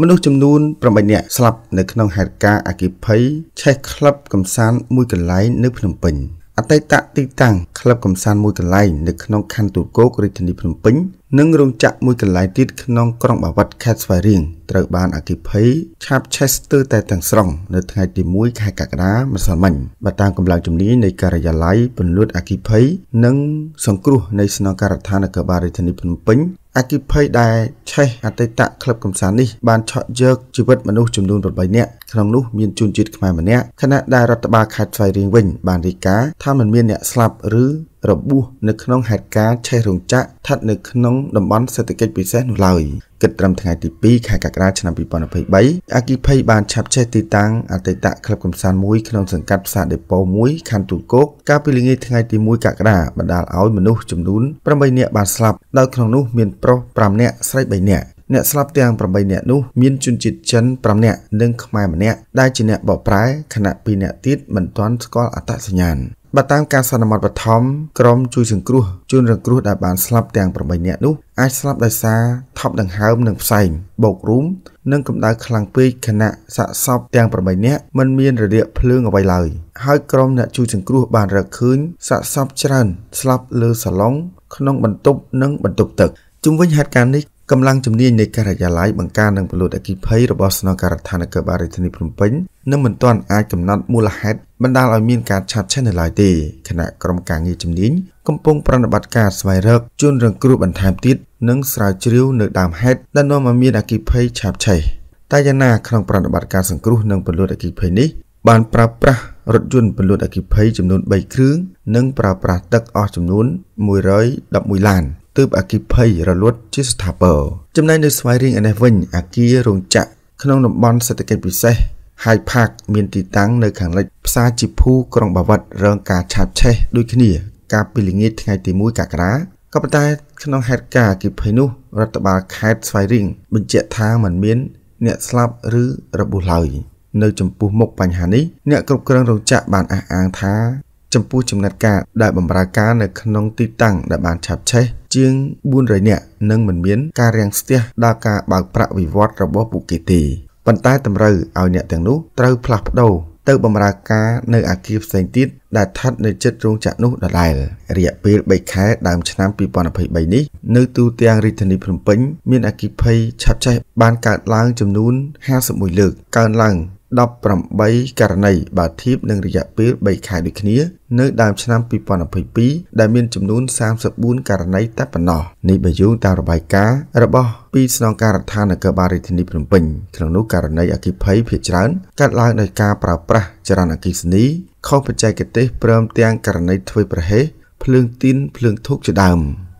មនុស្សចំនួន8នាក់ស្លាប់នៅក្នុងហេតុការណ៍អគិភ័យឆេះក្លឹបកំសាន្តមួយកន្លែងនៅភ្នំពេញអតីតទីតាំងក្លឹបកំសាន្តមួយកន្លែងនៅក្នុងខណ្ឌទួលគោករាជធានីភ្នំពេញនិងរោងចក្រមួយកន្លែងទៀតក្នុងក្រុងបាវិតខេត្តស្វាយរៀងត្រូវបានអគិភ័យឆាបឆេះស្ទើរតែទាំងស្រុងនៅថ្ងៃទី1ខែកក្កដាម្សិលមិញបើតាមកម្លាំងជំនាញនៃការិយាល័យពន្លត់អគិភ័យនិង សង្គ្រោះ នៃស្នងការដ្ឋាននគរបាលរាជធានីភ្នំពេញអគិភ័យដែលឆេះអតីតក្លឹបកំសាន្តនេះបានឆក់យកជីវិតមនុស្សចំនួន8នាក់ក្នុងនោះមានជនជាតិខ្មែរម្នាក់ខណៈដែលរដ្ឋបាលខេត្តស្វាយរៀងវិញបានរាយការណ៍ថាមិនមានអ្នកស្លាប់ឬរបួសនៅក្នុងហេតុការណ៍ឆេះរោងចក្រស្ថិតនៅក្នុងតំបន់សេដ្ឋកិច្ចពិសេសនោះឡើយគិតត្រឹមថ្ងៃទី2ខែកក្កដាឆ្នាំ2023អគិភ័យបានឆាបឆេះទីតាំងអតីតក្លឹបកំសាន្តមួយក្នុងសង្កាត់ផ្សារដេប៉ូមួយខណ្ឌទូគោកកាលពីល្ងាចថ្ងៃទី1កក្កដាបណ្ដាលឲ្យមនុស្សចំនួន8នាក់បានស្លាប់ដោយក្នុងនោះមានប្រុស5នាក់ស្រី3នាក់អ្នកស្លាប់ទាំង8នាក់នោះមានជនជាតិចិន5នាក់និងខ្មែរម្នាក់ដែលជាអ្នកបកប្រែខណៈ2នាក់ទៀតមិនទាន់ស្គាល់អត្តសញ្ញាណបើតាមការសន្មតបឋមក្រុមជួយសង្គ្រោះជនរងគ្រោះដែលបានស្លាប់ទាំង8នាក់នោះអាចស្លាប់ដោយសារថប់ដង្ហើមនិងផ្សែងបោករូមនិងកម្ដៅខ្លាំងពេកខណៈសាកសពទាំង8នាក់មិនមានរលាកភ្លើងអ្វីឡើយហើយក្រុមអ្នកជួយសង្គ្រោះបានរកឃើញសាកសពច្រើនស្លាប់លើសាឡុងក្នុងបន្ទប់និងបន្ទប់ទឹកជុំវិញហេតុការណ៍នេះកម្លាំងជំនាញនៃការិយាល័យបង្ការនិងពលុតអគិភ័យរបស់ស្នងការដ្ឋាននគរបាលរាជធានីភ្នំពេញនឹងមិនទាន់អាចកំណត់មូលហេតុបណ្ដាលឲ្យមានការឆាប់ឆេះនៅឡើយទេគណៈក្រុមការងារជំនាញកំពុងប្រតិបត្តិការស្វែងរកជួនរងគ្រោះបន្ថែមទៀតនិងស្រាវជ្រាវនៅដើមហេតុដែលនាំឲ្យមានអគិភ័យឆាប់ឆេះតែយ៉ាងណាក្នុងប្រតិបត្តិការសង្គ្រោះនិងពលុតអគិភ័យនេះបានប្រើប្រាស់រថយន្តពន្លត់អគ្គិភ័យចំនួន3គ្រឿងនិងប្រើប្រាស់ទឹកអស់ចំនួន111ឡានទើបអគិភ័យរលត់ជាស្ថាពរចំណែកនៅស្វាយរៀងឯនេះវិញអគាររោងចក្រក្នុងតំបន់សេដ្ឋកិច្ចពិសេស Hyde Park មានទីតាំងនៅខាងលិចផ្សារជីភូក្រុងបាវិតរងការឆាបឆេះដូចគ្នាកាលពីល្ងាចថ្ងៃទី1កក្កដាក៏ប៉ុន្តែក្នុងហេតុការណ៍អគិភ័យនោះរដ្ឋបាលខេត្តស្វាយរៀងបញ្ជាក់ថាมันមានអ្នកស្លាប់ឬរបួសឡើយនៅចំពោះមុខបញ្ហានេះអ្នកគ្រប់គ្រងរោងចក្របានអះអាងថា ចំពោះចំណាត់ការដែលបម្រើការនៅក្នុងទីតាំងដែលបានឆាបឆេះជាង400នាក់នឹងមិនមាន ការរាំងស្ទះដល់ការបើកប្រាក់វិវត្តរបស់ពួកគេទេប៉ុន្តែតម្រូវឲ្យអ្នកទាំងនោះត្រូវផ្លាស់ប្ដូរទៅបម្រើការនៅ អាគារផ្សេងទៀតដែលស្ថិតនៅជិតរោងចក្រនោះដដែលរយៈពេល3ខែដើមឆ្នាំ2023នេះ នៅទូទាំងរាជធានីភ្នំពេញ មានអគិភ័យឆាប់ចេះបានកើតឡើងចំនួន51លើកកើនឡើង18ករណីបើធៀបនឹងរយៈពេល3ខែដូចគ្នា នៅដើមឆ្នាំ2022ដែលមានចំនួន34ករណីតែប៉ុណ្ណោះនេះបើយោងតាមរបាយការណ៍របស់ពីស្នងការដ្ឋាននគរបាលរាជធានីភ្នំពេញក្នុងនោះករណីអគិភ័យភាគច្រើនកើតឡើងដោយការប្រើប្រាស់ចរន្តអគិសនីខុសបច្ចេកទេស ព្រមទាំងករណីធ្វេសប្រហែសភ្លើងទីនភ្លើងធូបជាដើម។